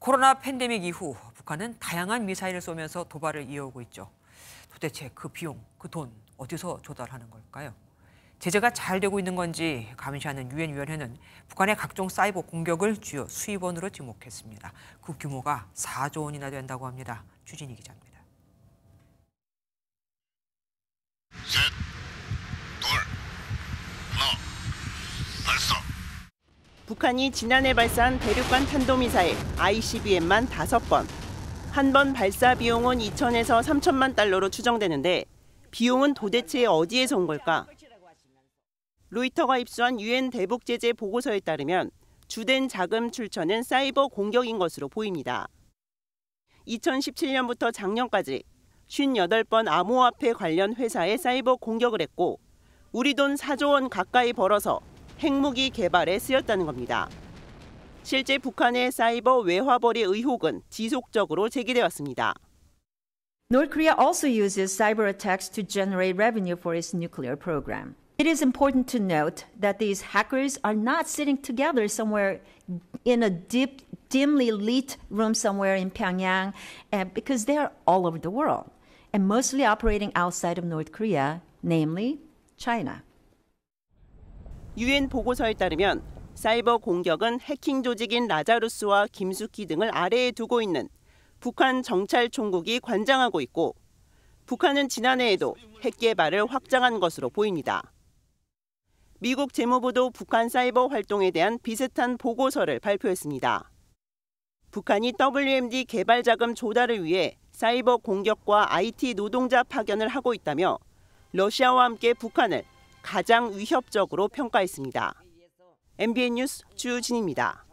코로나 팬데믹 이후 북한은 다양한 미사일을 쏘면서 도발을 이어오고 있죠. 도대체 그 비용, 그 돈 어디서 조달하는 걸까요? 제재가 잘 되고 있는 건지 감시하는 유엔 위원회는 북한의 각종 사이버 공격을 주요 수입원으로 지목했습니다. 그 규모가 4조 원이나 된다고 합니다. 주진희 기자입니다. 북한이 지난해 발사한 대륙간 탄도미사일 ICBM만 5번. 한 번 발사 비용은 2천에서 3천만 달러로 추정되는데 비용은 도대체 어디에서 온 걸까? 로이터가 입수한 유엔 대북 제재 보고서에 따르면 주된 자금 출처는 사이버 공격인 것으로 보입니다. 2017년부터 작년까지 58번 암호화폐 관련 회사에 사이버 공격을 했고 우리 돈 4조 원 가까이 벌어서 핵무기 개발에 쓰였다는 겁니다. 실제 북한의 사이버 의혹은 지속적으로 North Korea also uses cyber attacks to generate revenue for its nuclear program. It is important to note that these hackers are not sitting together somewhere in a deep, dimly lit room somewhere in Pyongyang eh, because they are all over the world and mostly operating outside of North Korea, namely China. 유엔 보고서에 따르면 사이버 공격은 해킹 조직인 라자루스와 김숙희 등을 아래에 두고 있는 북한 정찰총국이 관장하고 있고 북한은 지난해에도 핵 개발을 확장한 것으로 보입니다. 미국 재무부도 북한 사이버 활동에 대한 비슷한 보고서를 발표했습니다. 북한이 WMD 개발 자금 조달을 위해 사이버 공격과 IT 노동자 파견을 하고 있다며 러시아와 함께 북한을 가장 위협적으로 평가했습니다. MBN 뉴스 주진입니다.